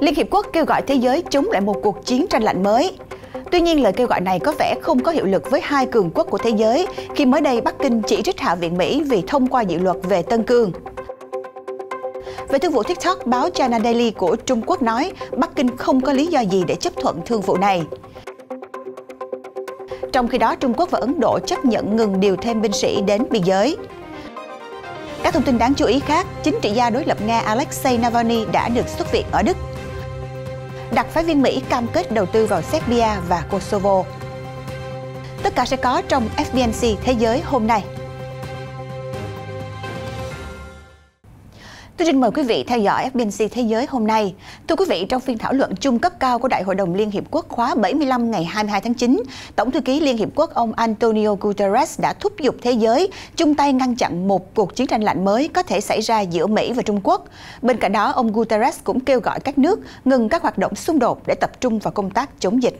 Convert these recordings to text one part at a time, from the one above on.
Liên Hiệp Quốc kêu gọi thế giới chống lại một cuộc chiến tranh lạnh mới. Tuy nhiên, lời kêu gọi này có vẻ không có hiệu lực với hai cường quốc của thế giới khi mới đây Bắc Kinh chỉ trích Hạ viện Mỹ vì thông qua dự luật về Tân Cương. Về thương vụ TikTok, báo China Daily của Trung Quốc nói Bắc Kinh không có lý do gì để chấp thuận thương vụ này. Trong khi đó, Trung Quốc và Ấn Độ chấp nhận ngừng điều thêm binh sĩ đến biên giới. Các thông tin đáng chú ý khác, chính trị gia đối lập Nga Alexei Navalny đã được xuất viện ở Đức đặc phái viên Mỹ cam kết đầu tư vào Serbia và Kosovo. Tất cả sẽ có trong FBNC Thế giới hôm nay. Chương trình mời quý vị theo dõi FBNC Thế giới hôm nay. Thưa quý vị, trong phiên thảo luận chung cấp cao của Đại hội đồng Liên Hiệp Quốc khóa 75 ngày 22 tháng 9, Tổng thư ký Liên Hiệp Quốc ông Antonio Guterres đã thúc giục thế giới chung tay ngăn chặn một cuộc chiến tranh lạnh mới có thể xảy ra giữa Mỹ và Trung Quốc. Bên cạnh đó, ông Guterres cũng kêu gọi các nước ngừng các hoạt động xung đột để tập trung vào công tác chống dịch.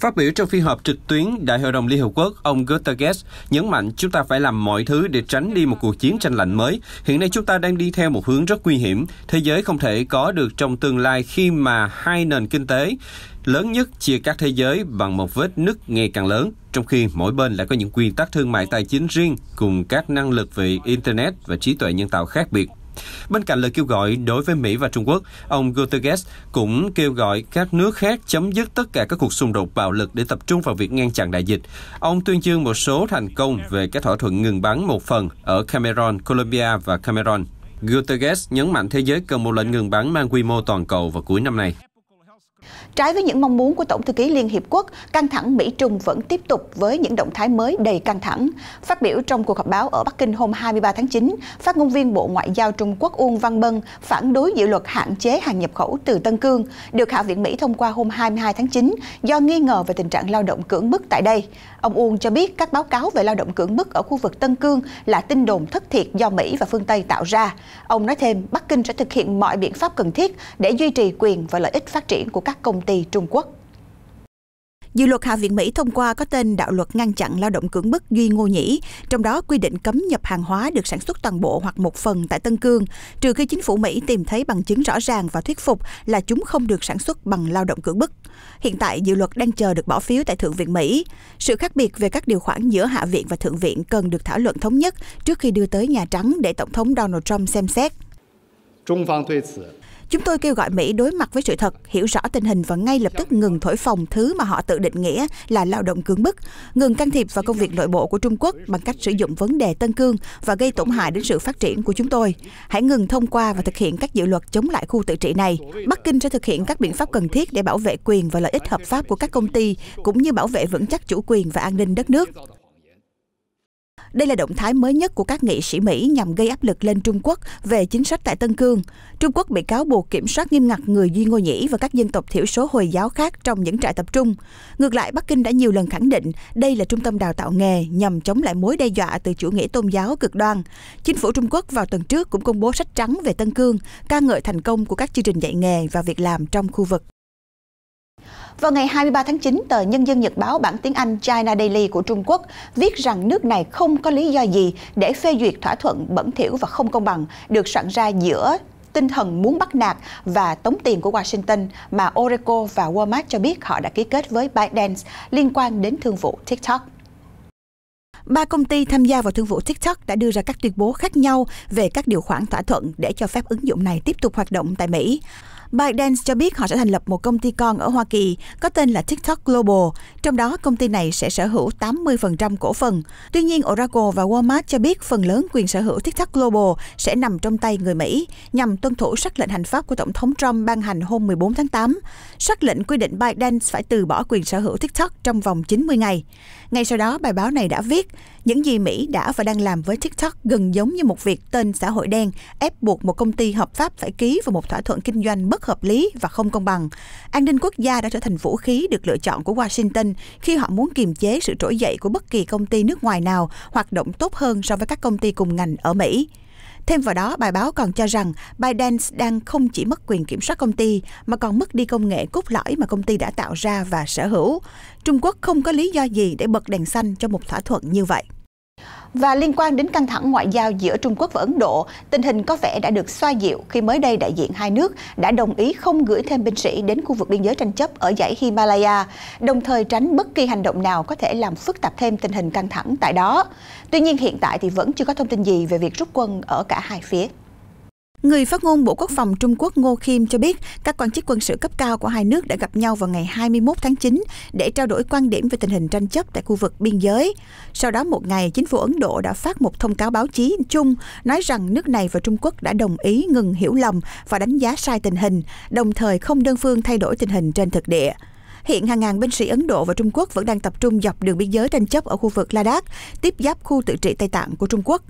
Phát biểu trong phiên họp trực tuyến Đại hội đồng Liên Hợp Quốc, ông Guterres nhấn mạnh chúng ta phải làm mọi thứ để tránh đi một cuộc chiến tranh lạnh mới. Hiện nay chúng ta đang đi theo một hướng rất nguy hiểm. Thế giới không thể có được trong tương lai khi mà hai nền kinh tế lớn nhất chia cắt thế giới bằng một vết nứt ngày càng lớn, trong khi mỗi bên lại có những quy tắc thương mại tài chính riêng cùng các năng lực về Internet và trí tuệ nhân tạo khác biệt. Bên cạnh lời kêu gọi đối với Mỹ và Trung Quốc, ông Guterres cũng kêu gọi các nước khác chấm dứt tất cả các cuộc xung đột bạo lực để tập trung vào việc ngăn chặn đại dịch. Ông tuyên dương một số thành công về các thỏa thuận ngừng bắn một phần ở Cameroon, Colombia và Cameroon. Guterres nhấn mạnh thế giới cần một lệnh ngừng bắn mang quy mô toàn cầu vào cuối năm nay. Trái với những mong muốn của Tổng thư ký Liên Hiệp Quốc, căng thẳng Mỹ-Trung vẫn tiếp tục với những động thái mới đầy căng thẳng. Phát biểu trong cuộc họp báo ở Bắc Kinh hôm 23 tháng 9, phát ngôn viên Bộ Ngoại giao Trung Quốc Uông Văn Bân phản đối dự luật hạn chế hàng nhập khẩu từ Tân Cương, được Hạ viện Mỹ thông qua hôm 22 tháng 9 do nghi ngờ về tình trạng lao động cưỡng bức tại đây. Ông Uông cho biết các báo cáo về lao động cưỡng bức ở khu vực Tân Cương là tin đồn thất thiệt do Mỹ và phương Tây tạo ra. Ông nói thêm, Bắc Kinh sẽ thực hiện mọi biện pháp cần thiết để duy trì quyền và lợi ích phát triển của các các công ty Trung Quốc. Dự luật Hạ viện Mỹ thông qua có tên đạo luật ngăn chặn lao động cưỡng bức Duy Ngô Nhĩ, trong đó quy định cấm nhập hàng hóa được sản xuất toàn bộ hoặc một phần tại Tân Cương, trừ khi chính phủ Mỹ tìm thấy bằng chứng rõ ràng và thuyết phục là chúng không được sản xuất bằng lao động cưỡng bức. Hiện tại, dự luật đang chờ được bỏ phiếu tại Thượng viện Mỹ. Sự khác biệt về các điều khoản giữa Hạ viện và Thượng viện cần được thảo luận thống nhất trước khi đưa tới Nhà Trắng để Tổng thống Donald Trump xem xét. Trung phương Chúng tôi kêu gọi Mỹ đối mặt với sự thật, hiểu rõ tình hình và ngay lập tức ngừng thổi phồng thứ mà họ tự định nghĩa là lao động cưỡng bức, ngừng can thiệp vào công việc nội bộ của Trung Quốc bằng cách sử dụng vấn đề Tân Cương và gây tổn hại đến sự phát triển của chúng tôi. Hãy ngừng thông qua và thực hiện các dự luật chống lại khu tự trị này. Bắc Kinh sẽ thực hiện các biện pháp cần thiết để bảo vệ quyền và lợi ích hợp pháp của các công ty cũng như bảo vệ vững chắc chủ quyền và an ninh đất nước. Đây là động thái mới nhất của các nghị sĩ Mỹ nhằm gây áp lực lên Trung Quốc về chính sách tại Tân Cương. Trung Quốc bị cáo buộc kiểm soát nghiêm ngặt người Duy Ngô Nhĩ và các dân tộc thiểu số Hồi giáo khác trong những trại tập trung. Ngược lại, Bắc Kinh đã nhiều lần khẳng định đây là trung tâm đào tạo nghề nhằm chống lại mối đe dọa từ chủ nghĩa tôn giáo cực đoan. Chính phủ Trung Quốc vào tuần trước cũng công bố sách trắng về Tân Cương, ca ngợi thành công của các chương trình dạy nghề và việc làm trong khu vực. Vào ngày 23 tháng 9, tờ Nhân dân Nhật báo bản tiếng Anh China Daily của Trung Quốc viết rằng nước này không có lý do gì để phê duyệt thỏa thuận bẩn thỉu và không công bằng được soạn ra giữa tinh thần muốn bắt nạt và tống tiền của Washington mà Oracle và Walmart cho biết họ đã ký kết với ByteDance liên quan đến thương vụ TikTok. Ba công ty tham gia vào thương vụ TikTok đã đưa ra các tuyên bố khác nhau về các điều khoản thỏa thuận để cho phép ứng dụng này tiếp tục hoạt động tại Mỹ. ByteDance cho biết họ sẽ thành lập một công ty con ở Hoa Kỳ có tên là TikTok Global, trong đó công ty này sẽ sở hữu 80% cổ phần. Tuy nhiên, Oracle và Walmart cho biết phần lớn quyền sở hữu TikTok Global sẽ nằm trong tay người Mỹ nhằm tuân thủ sắc lệnh hành pháp của Tổng thống Trump ban hành hôm 14 tháng 8. Sắc lệnh quy định ByteDance phải từ bỏ quyền sở hữu TikTok trong vòng 90 ngày. Ngay sau đó, bài báo này đã viết, những gì Mỹ đã và đang làm với TikTok gần giống như một việc tên xã hội đen ép buộc một công ty hợp pháp phải ký vào một thỏa thuận kinh doanh bất hợp lý và không công bằng. An ninh quốc gia đã trở thành vũ khí được lựa chọn của Washington khi họ muốn kiềm chế sự trỗi dậy của bất kỳ công ty nước ngoài nào hoạt động tốt hơn so với các công ty cùng ngành ở Mỹ. Thêm vào đó, bài báo còn cho rằng Biden đang không chỉ mất quyền kiểm soát công ty mà còn mất đi công nghệ cốt lõi mà công ty đã tạo ra và sở hữu. Trung Quốc không có lý do gì để bật đèn xanh cho một thỏa thuận như vậy. Và liên quan đến căng thẳng ngoại giao giữa Trung Quốc và Ấn Độ, tình hình có vẻ đã được xoa dịu khi mới đây đại diện hai nước đã đồng ý không gửi thêm binh sĩ đến khu vực biên giới tranh chấp ở dãy Himalaya, đồng thời tránh bất kỳ hành động nào có thể làm phức tạp thêm tình hình căng thẳng tại đó. Tuy nhiên hiện tại thì vẫn chưa có thông tin gì về việc rút quân ở cả hai phía. Người phát ngôn Bộ Quốc phòng Trung Quốc Ngô Kim cho biết các quan chức quân sự cấp cao của hai nước đã gặp nhau vào ngày 21 tháng 9 để trao đổi quan điểm về tình hình tranh chấp tại khu vực biên giới. Sau đó một ngày, chính phủ Ấn Độ đã phát một thông cáo báo chí chung nói rằng nước này và Trung Quốc đã đồng ý ngừng hiểu lầm và đánh giá sai tình hình, đồng thời không đơn phương thay đổi tình hình trên thực địa. Hiện hàng ngàn binh sĩ Ấn Độ và Trung Quốc vẫn đang tập trung dọc đường biên giới tranh chấp ở khu vực Ladakh, tiếp giáp khu tự trị Tây Tạng của Trung Quốc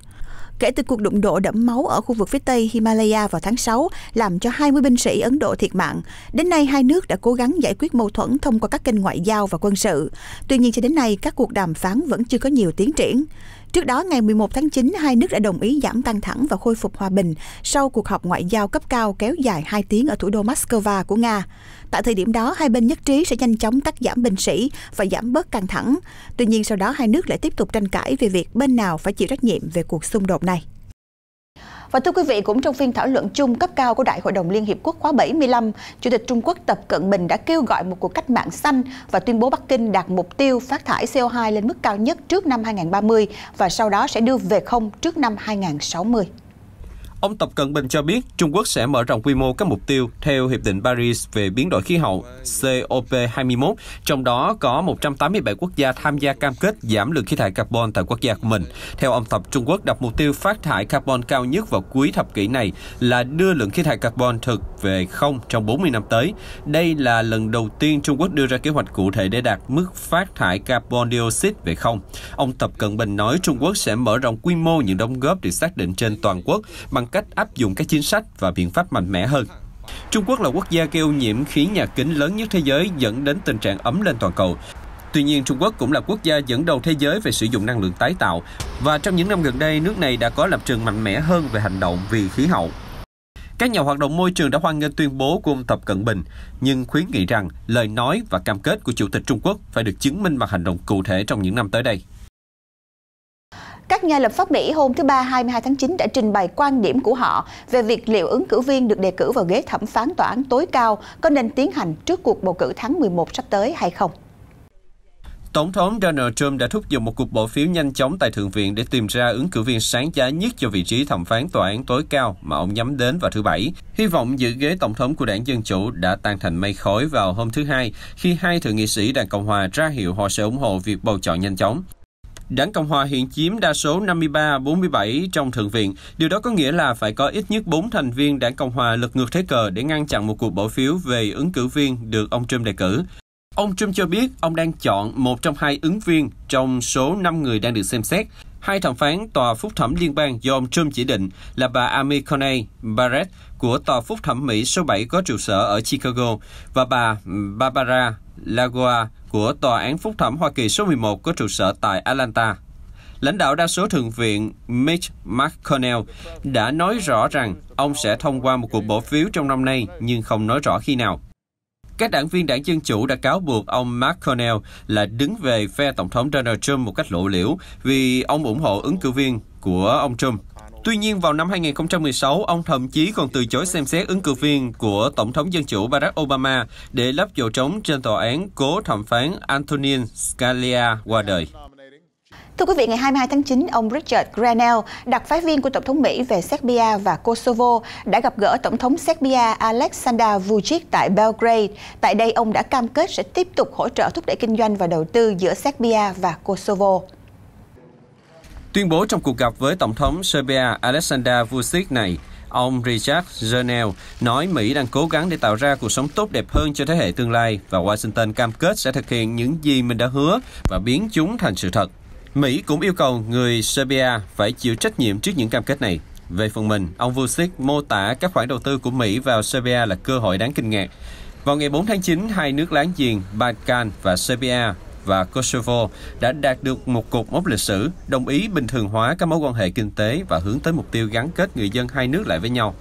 kể từ cuộc đụng độ đẫm máu ở khu vực phía tây Himalaya vào tháng 6 làm cho 20 binh sĩ Ấn Độ thiệt mạng. Đến nay, hai nước đã cố gắng giải quyết mâu thuẫn thông qua các kênh ngoại giao và quân sự. Tuy nhiên, cho đến nay, các cuộc đàm phán vẫn chưa có nhiều tiến triển. Trước đó, ngày 11 tháng 9, hai nước đã đồng ý giảm căng thẳng và khôi phục hòa bình sau cuộc họp ngoại giao cấp cao kéo dài 2 tiếng ở thủ đô Moscow của Nga. Tại thời điểm đó, hai bên nhất trí sẽ nhanh chóng cắt giảm binh sĩ và giảm bớt căng thẳng. Tuy nhiên, sau đó hai nước lại tiếp tục tranh cãi về việc bên nào phải chịu trách nhiệm về cuộc xung đột này. Và thưa quý vị, cũng trong phiên thảo luận chung cấp cao của Đại hội đồng Liên Hiệp Quốc khóa 75, Chủ tịch Trung Quốc Tập Cận Bình đã kêu gọi một cuộc cách mạng xanh và tuyên bố Bắc Kinh đạt mục tiêu phát thải CO2 lên mức cao nhất trước năm 2030 và sau đó sẽ đưa về không trước năm 2060. Ông Tập Cận Bình cho biết Trung Quốc sẽ mở rộng quy mô các mục tiêu theo Hiệp định Paris về biến đổi khí hậu COP21, trong đó có 187 quốc gia tham gia cam kết giảm lượng khí thải carbon tại quốc gia của mình. Theo ông Tập, Trung Quốc đặt mục tiêu phát thải carbon cao nhất vào cuối thập kỷ này là đưa lượng khí thải carbon thực về không trong 40 năm tới. Đây là lần đầu tiên Trung Quốc đưa ra kế hoạch cụ thể để đạt mức phát thải carbon dioxide về không. Ông Tập Cận Bình nói Trung Quốc sẽ mở rộng quy mô những đóng góp được xác định trên toàn quốc bằng cách áp dụng các chính sách và biện pháp mạnh mẽ hơn. Trung Quốc là quốc gia gây ô nhiễm khí nhà kính lớn nhất thế giới dẫn đến tình trạng ấm lên toàn cầu. Tuy nhiên, Trung Quốc cũng là quốc gia dẫn đầu thế giới về sử dụng năng lượng tái tạo và trong những năm gần đây, nước này đã có lập trường mạnh mẽ hơn về hành động vì khí hậu. Các nhà hoạt động môi trường đã hoan nghênh tuyên bố của ông Tập Cận Bình, nhưng khuyến nghị rằng lời nói và cam kết của Chủ tịch Trung Quốc phải được chứng minh bằng hành động cụ thể trong những năm tới đây. Các nhà lập pháp Mỹ hôm thứ Ba 22 tháng 9 đã trình bày quan điểm của họ về việc liệu ứng cử viên được đề cử vào ghế thẩm phán tòa án tối cao có nên tiến hành trước cuộc bầu cử tháng 11 sắp tới hay không. Tổng thống Donald Trump đã thúc giục một cuộc bỏ phiếu nhanh chóng tại Thượng viện để tìm ra ứng cử viên sáng giá nhất cho vị trí thẩm phán tòa án tối cao mà ông nhắm đến vào thứ Bảy. Hy vọng giữ ghế Tổng thống của đảng Dân Chủ đã tan thành mây khói vào hôm thứ Hai khi hai thượng nghị sĩ đảng Cộng Hòa ra hiệu họ sẽ ủng hộ việc bầu chọn nhanh chóng. Đảng Cộng Hòa hiện chiếm đa số 53-47 trong Thượng viện. Điều đó có nghĩa là phải có ít nhất 4 thành viên Đảng Cộng Hòa lật ngược thế cờ để ngăn chặn một cuộc bỏ phiếu về ứng cử viên được ông Trump đề cử. Ông Trump cho biết ông đang chọn một trong hai ứng viên trong số 5 người đang được xem xét. Hai thẩm phán tòa phúc thẩm liên bang do ông Trump chỉ định là bà Amy Coney Barrett của tòa phúc thẩm Mỹ số 7 có trụ sở ở Chicago và bà Barbara Lagoa của tòa án phúc thẩm Hoa Kỳ số 11 có trụ sở tại Atlanta. Lãnh đạo đa số thượng viện Mitch McConnell đã nói rõ rằng ông sẽ thông qua một cuộc bỏ phiếu trong năm nay nhưng không nói rõ khi nào. Các đảng viên đảng Dân Chủ đã cáo buộc ông McConnell là đứng về phe Tổng thống Donald Trump một cách lộ liễu vì ông ủng hộ ứng cử viên của ông Trump. Tuy nhiên, vào năm 2016, ông thậm chí còn từ chối xem xét ứng cử viên của Tổng thống Dân Chủ Barack Obama để lấp chỗ trống trên tòa án cố thẩm phán Antonin Scalia qua đời. Thưa quý vị, ngày 22 tháng 9, ông Richard Grenell, đặc phái viên của Tổng thống Mỹ về Serbia và Kosovo, đã gặp gỡ Tổng thống Serbia Aleksandar Vučić tại Belgrade. Tại đây, ông đã cam kết sẽ tiếp tục hỗ trợ thúc đẩy kinh doanh và đầu tư giữa Serbia và Kosovo. Tuyên bố trong cuộc gặp với Tổng thống Serbia Aleksandar Vučić này, Ông Richard Grenell nói Mỹ đang cố gắng để tạo ra cuộc sống tốt đẹp hơn cho thế hệ tương lai và Washington cam kết sẽ thực hiện những gì mình đã hứa và biến chúng thành sự thật. Mỹ cũng yêu cầu người Serbia phải chịu trách nhiệm trước những cam kết này. Về phần mình, ông Vucic mô tả các khoản đầu tư của Mỹ vào Serbia là cơ hội đáng kinh ngạc. Vào ngày 4 tháng 9, hai nước láng giềng Balkan và Serbia và Kosovo đã đạt được một cột mốc lịch sử, đồng ý bình thường hóa các mối quan hệ kinh tế và hướng tới mục tiêu gắn kết người dân hai nước lại với nhau.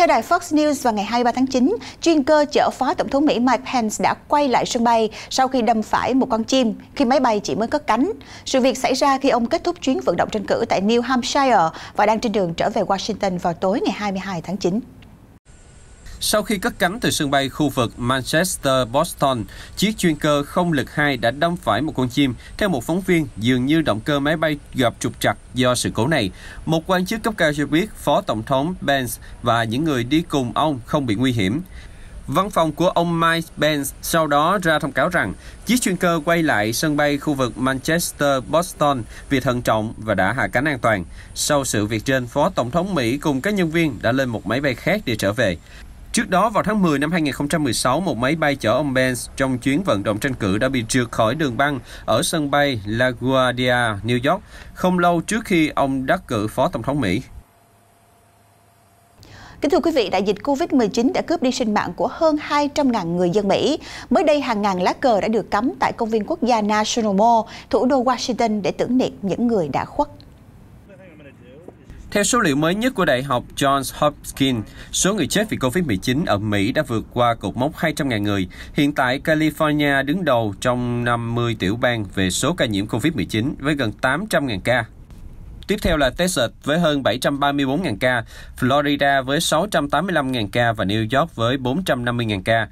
Theo đài Fox News vào ngày 23 tháng 9, chuyên cơ chở Phó Tổng thống Mỹ Mike Pence đã quay lại sân bay sau khi đâm phải một con chim khi máy bay chỉ mới cất cánh. Sự việc xảy ra khi ông kết thúc chuyến vận động tranh cử tại New Hampshire và đang trên đường trở về Washington vào tối ngày 22 tháng 9. Sau khi cất cánh từ sân bay khu vực Manchester-Boston, chiếc chuyên cơ không lực 2 đã đâm phải một con chim. Theo một phóng viên, dường như động cơ máy bay gặp trục trặc do sự cố này. Một quan chức cấp cao cho biết Phó Tổng thống Pence và những người đi cùng ông không bị nguy hiểm. Văn phòng của ông Mike Pence sau đó ra thông cáo rằng chiếc chuyên cơ quay lại sân bay khu vực Manchester-Boston vì thận trọng và đã hạ cánh an toàn. Sau sự việc trên, Phó Tổng thống Mỹ cùng các nhân viên đã lên một máy bay khác để trở về. Trước đó vào tháng 10 năm 2016, một máy bay chở ông Pence trong chuyến vận động tranh cử đã bị trượt khỏi đường băng ở sân bay LaGuardia, New York, không lâu trước khi ông đắc cử phó tổng thống Mỹ. Kính thưa quý vị, đại dịch Covid-19 đã cướp đi sinh mạng của hơn 200.000 người dân Mỹ. Mới đây, hàng ngàn lá cờ đã được cắm tại công viên quốc gia National Mall, thủ đô Washington để tưởng niệm những người đã khuất. Theo số liệu mới nhất của Đại học Johns Hopkins, số người chết vì COVID-19 ở Mỹ đã vượt qua cột mốc 200.000 người. Hiện tại, California đứng đầu trong 50 tiểu bang về số ca nhiễm COVID-19 với gần 800.000 ca. Tiếp theo là Texas với hơn 734.000 ca, Florida với 685.000 ca và New York với 450.000 ca.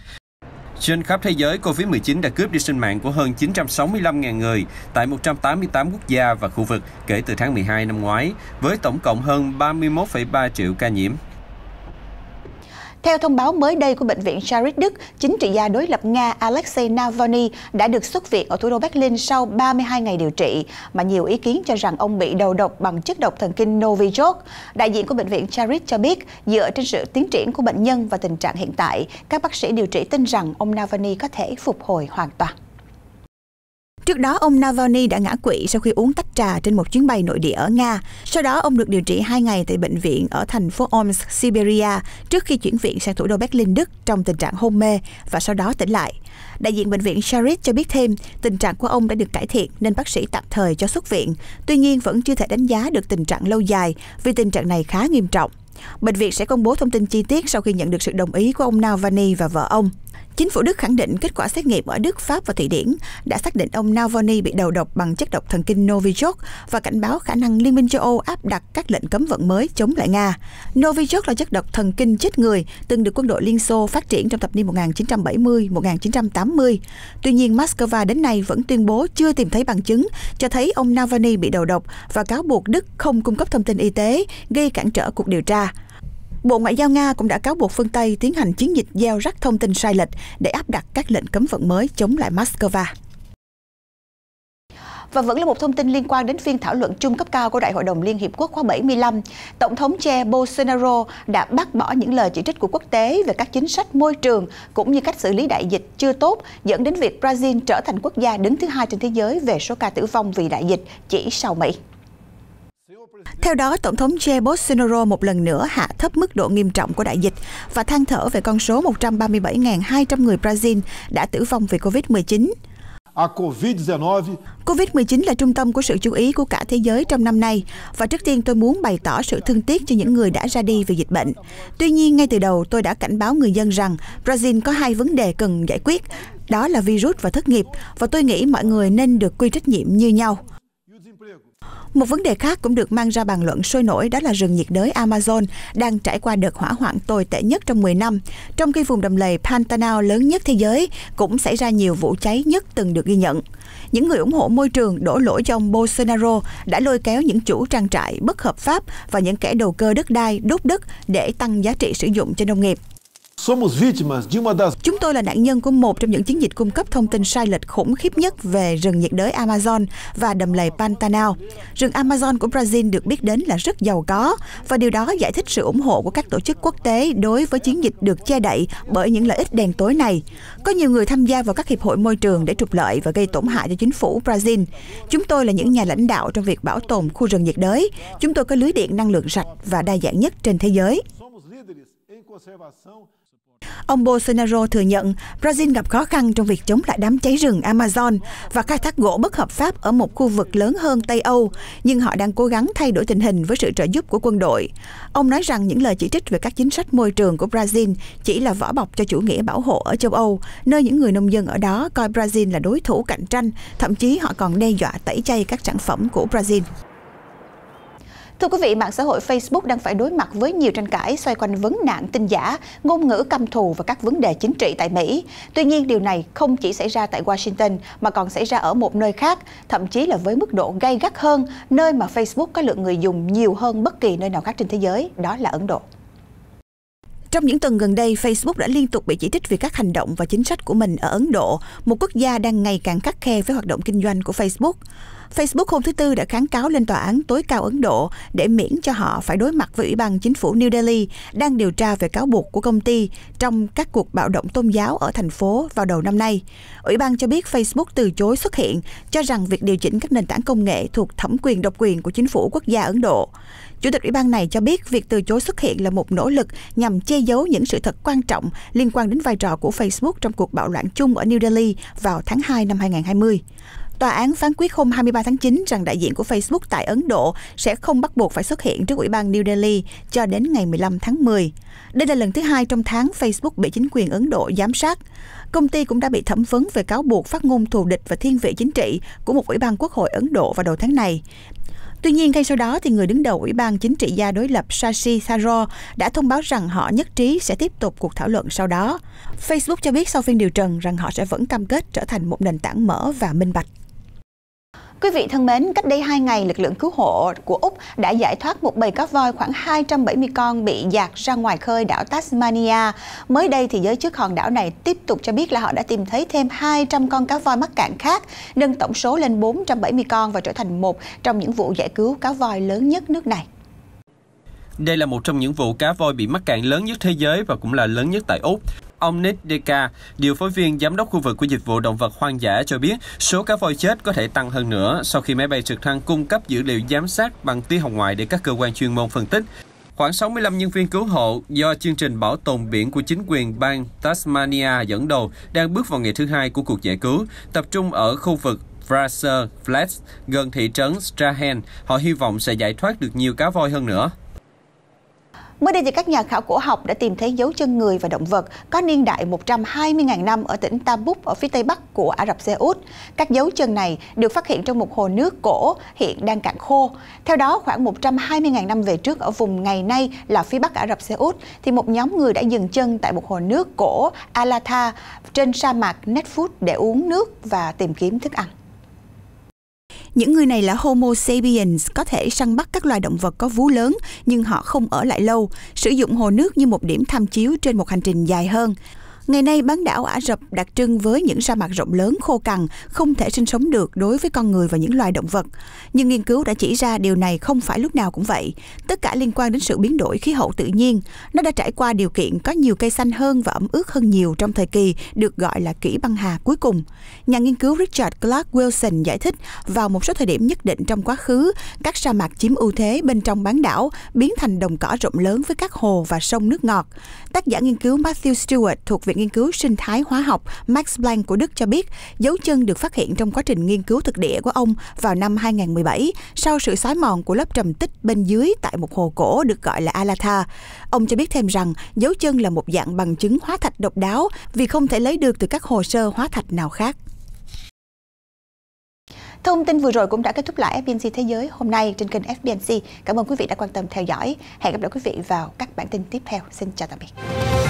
Trên khắp thế giới, COVID-19 đã cướp đi sinh mạng của hơn 965.000 người tại 188 quốc gia và khu vực kể từ tháng 12 năm ngoái, với tổng cộng hơn 31,3 triệu ca nhiễm. Theo thông báo mới đây của Bệnh viện Sharit Đức, chính trị gia đối lập Nga Alexei Navalny đã được xuất viện ở thủ đô Berlin sau 32 ngày điều trị, mà nhiều ý kiến cho rằng ông bị đầu độc bằng chất độc thần kinh Novichok. Đại diện của Bệnh viện Sharit cho biết, dựa trên sự tiến triển của bệnh nhân và tình trạng hiện tại, các bác sĩ điều trị tin rằng ông Navalny có thể phục hồi hoàn toàn. Trước đó, ông Navalny đã ngã quỵ sau khi uống tách trà trên một chuyến bay nội địa ở Nga. Sau đó, ông được điều trị hai ngày tại bệnh viện ở thành phố Omsk, Siberia, trước khi chuyển viện sang thủ đô Berlin, Đức trong tình trạng hôn mê và sau đó tỉnh lại. Đại diện bệnh viện Charit cho biết thêm, tình trạng của ông đã được cải thiện nên bác sĩ tạm thời cho xuất viện. Tuy nhiên, vẫn chưa thể đánh giá được tình trạng lâu dài vì tình trạng này khá nghiêm trọng. Bệnh viện sẽ công bố thông tin chi tiết sau khi nhận được sự đồng ý của ông Navalny và vợ ông. Chính phủ Đức khẳng định kết quả xét nghiệm ở Đức, Pháp và Thụy Điển đã xác định ông Navalny bị đầu độc bằng chất độc thần kinh Novichok và cảnh báo khả năng Liên minh châu Âu áp đặt các lệnh cấm vận mới chống lại Nga. Novichok là chất độc thần kinh chết người từng được quân đội Liên Xô phát triển trong thập niên 1970-1980. Tuy nhiên, Moscow đến nay vẫn tuyên bố chưa tìm thấy bằng chứng cho thấy ông Navalny bị đầu độc và cáo buộc Đức không cung cấp thông tin y tế gây cản trở cuộc điều tra. Bộ Ngoại giao Nga cũng đã cáo buộc phương Tây tiến hành chiến dịch gieo rắc thông tin sai lệch để áp đặt các lệnh cấm vận mới chống lại Moscow. Và vẫn là một thông tin liên quan đến phiên thảo luận chung cấp cao của Đại hội đồng Liên Hiệp Quốc khóa 75, Tổng thống Che Bolsonaro đã bác bỏ những lời chỉ trích của quốc tế về các chính sách môi trường cũng như cách xử lý đại dịch chưa tốt, dẫn đến việc Brazil trở thành quốc gia đứng thứ hai trên thế giới về số ca tử vong vì đại dịch chỉ sau Mỹ. Theo đó, Tổng thống Jair Bolsonaro một lần nữa hạ thấp mức độ nghiêm trọng của đại dịch và than thở về con số 137.200 người Brazil đã tử vong vì COVID-19. COVID-19 là trung tâm của sự chú ý của cả thế giới trong năm nay và trước tiên tôi muốn bày tỏ sự thương tiếc cho những người đã ra đi vì dịch bệnh. Tuy nhiên, ngay từ đầu tôi đã cảnh báo người dân rằng Brazil có hai vấn đề cần giải quyết, đó là virus và thất nghiệp và tôi nghĩ mọi người nên được quy trách nhiệm như nhau. Một vấn đề khác cũng được mang ra bàn luận sôi nổi đó là rừng nhiệt đới Amazon đang trải qua đợt hỏa hoạn tồi tệ nhất trong 10 năm, trong khi vùng đầm lầy Pantanal lớn nhất thế giới cũng xảy ra nhiều vụ cháy nhất từng được ghi nhận. Những người ủng hộ môi trường đổ lỗi cho ông Bolsonaro đã lôi kéo những chủ trang trại bất hợp pháp và những kẻ đầu cơ đất đai đốt đất để tăng giá trị sử dụng cho nông nghiệp. Somos vítimas de uma das... Chúng tôi là nạn nhân của một trong những chiến dịch cung cấp thông tin sai lệch khủng khiếp nhất về rừng nhiệt đới Amazon và đầm lầy Pantanal. Rừng Amazon của Brazil được biết đến là rất giàu có và điều đó giải thích sự ủng hộ của các tổ chức quốc tế đối với chiến dịch được che đậy bởi những lợi ích đèn tối này. Có nhiều người tham gia vào các hiệp hội môi trường để trục lợi và gây tổn hại cho chính phủ Brazil. Chúng tôi là những nhà lãnh đạo trong việc bảo tồn khu rừng nhiệt đới. Chúng tôi có lưới điện năng lượng sạch và đa dạng nhất trên thế giới. Somos Ông Bolsonaro thừa nhận Brazil gặp khó khăn trong việc chống lại đám cháy rừng Amazon và khai thác gỗ bất hợp pháp ở một khu vực lớn hơn Tây Âu, nhưng họ đang cố gắng thay đổi tình hình với sự trợ giúp của quân đội. Ông nói rằng những lời chỉ trích về các chính sách môi trường của Brazil chỉ là vỏ bọc cho chủ nghĩa bảo hộ ở châu Âu, nơi những người nông dân ở đó coi Brazil là đối thủ cạnh tranh, thậm chí họ còn đe dọa tẩy chay các sản phẩm của Brazil. Thưa quý vị, mạng xã hội Facebook đang phải đối mặt với nhiều tranh cãi xoay quanh vấn nạn tin giả, ngôn ngữ căm thù và các vấn đề chính trị tại Mỹ. Tuy nhiên, điều này không chỉ xảy ra tại Washington mà còn xảy ra ở một nơi khác, thậm chí là với mức độ gay gắt hơn, nơi mà Facebook có lượng người dùng nhiều hơn bất kỳ nơi nào khác trên thế giới, đó là Ấn Độ. Trong những tuần gần đây, Facebook đã liên tục bị chỉ trích vì các hành động và chính sách của mình ở Ấn Độ, một quốc gia đang ngày càng khắc khe với hoạt động kinh doanh của Facebook. Facebook hôm thứ Tư đã kháng cáo lên tòa án tối cao Ấn Độ để miễn cho họ phải đối mặt với Ủy ban Chính phủ New Delhi đang điều tra về cáo buộc của công ty trong các cuộc bạo động tôn giáo ở thành phố vào đầu năm nay. Ủy ban cho biết Facebook từ chối xuất hiện, cho rằng việc điều chỉnh các nền tảng công nghệ thuộc thẩm quyền độc quyền của chính phủ quốc gia Ấn Độ. Chủ tịch ủy ban này cho biết việc từ chối xuất hiện là một nỗ lực nhằm che giấu những sự thật quan trọng liên quan đến vai trò của Facebook trong cuộc bạo loạn chung ở New Delhi vào tháng 2 năm 2020. Tòa án phán quyết hôm 23 tháng 9 rằng đại diện của Facebook tại Ấn Độ sẽ không bắt buộc phải xuất hiện trước Ủy ban New Delhi cho đến ngày 15 tháng 10. Đây là lần thứ hai trong tháng Facebook bị chính quyền Ấn Độ giám sát. Công ty cũng đã bị thẩm vấn về cáo buộc phát ngôn thù địch và thiên vị chính trị của một ủy ban quốc hội Ấn Độ vào đầu tháng này. Tuy nhiên, ngay sau đó, thì người đứng đầu Ủy ban Chính trị gia đối lập Sashi Tharo đã thông báo rằng họ nhất trí sẽ tiếp tục cuộc thảo luận sau đó. Facebook cho biết sau phiên điều trần rằng họ sẽ vẫn cam kết trở thành một nền tảng mở và minh bạch. Quý vị thân mến, cách đây 2 ngày, lực lượng cứu hộ của Úc đã giải thoát một bầy cá voi khoảng 270 con bị dạt ra ngoài khơi đảo Tasmania. Mới đây thì giới chức hòn đảo này tiếp tục cho biết là họ đã tìm thấy thêm 200 con cá voi mắc cạn khác, nâng tổng số lên 470 con và trở thành một trong những vụ giải cứu cá voi lớn nhất nước này. Đây là một trong những vụ cá voi bị mắc cạn lớn nhất thế giới và cũng là lớn nhất tại Úc. Ông Nick Deka, điều phối viên giám đốc khu vực của dịch vụ động vật hoang dã cho biết số cá voi chết có thể tăng hơn nữa sau khi máy bay trực thăng cung cấp dữ liệu giám sát bằng tia hồng ngoại để các cơ quan chuyên môn phân tích. Khoảng 65 nhân viên cứu hộ do chương trình bảo tồn biển của chính quyền bang Tasmania dẫn đầu đang bước vào ngày thứ hai của cuộc giải cứu, tập trung ở khu vực Fraser Flats gần thị trấn Strahan. Họ hy vọng sẽ giải thoát được nhiều cá voi hơn nữa. Mới đây thì các nhà khảo cổ học đã tìm thấy dấu chân người và động vật có niên đại 120.000 năm ở tỉnh Tabuk ở phía tây bắc của Ả Rập Xê Út. Các dấu chân này được phát hiện trong một hồ nước cổ hiện đang cạn khô. Theo đó, khoảng 120.000 năm về trước ở vùng ngày nay là phía bắc Ả Rập Xê Út thì một nhóm người đã dừng chân tại một hồ nước cổ Alatha trên sa mạc Netfut để uống nước và tìm kiếm thức ăn. Những người này là Homo sapiens, có thể săn bắt các loài động vật có vú lớn nhưng họ không ở lại lâu, sử dụng hồ nước như một điểm tham chiếu trên một hành trình dài hơn. Ngày nay bán đảo Ả Rập đặc trưng với những sa mạc rộng lớn khô cằn, không thể sinh sống được đối với con người và những loài động vật. Nhưng nghiên cứu đã chỉ ra điều này không phải lúc nào cũng vậy. Tất cả liên quan đến sự biến đổi khí hậu tự nhiên. Nó đã trải qua điều kiện có nhiều cây xanh hơn và ẩm ướt hơn nhiều trong thời kỳ được gọi là kỷ băng hà cuối cùng. Nhà nghiên cứu Richard Clark Wilson giải thích vào một số thời điểm nhất định trong quá khứ, các sa mạc chiếm ưu thế bên trong bán đảo biến thành đồng cỏ rộng lớn với các hồ và sông nước ngọt. Tác giả nghiên cứu Matthew Stewart thuộc Viện nghiên cứu sinh thái hóa học Max Planck của Đức cho biết, dấu chân được phát hiện trong quá trình nghiên cứu thực địa của ông vào năm 2017 sau sự xói mòn của lớp trầm tích bên dưới tại một hồ cổ được gọi là Alatha. Ông cho biết thêm rằng dấu chân là một dạng bằng chứng hóa thạch độc đáo vì không thể lấy được từ các hồ sơ hóa thạch nào khác. Thông tin vừa rồi cũng đã kết thúc lại FBNC Thế giới hôm nay trên kênh FBNC. Cảm ơn quý vị đã quan tâm theo dõi. Hẹn gặp lại quý vị vào các bản tin tiếp theo. Xin chào tạm biệt.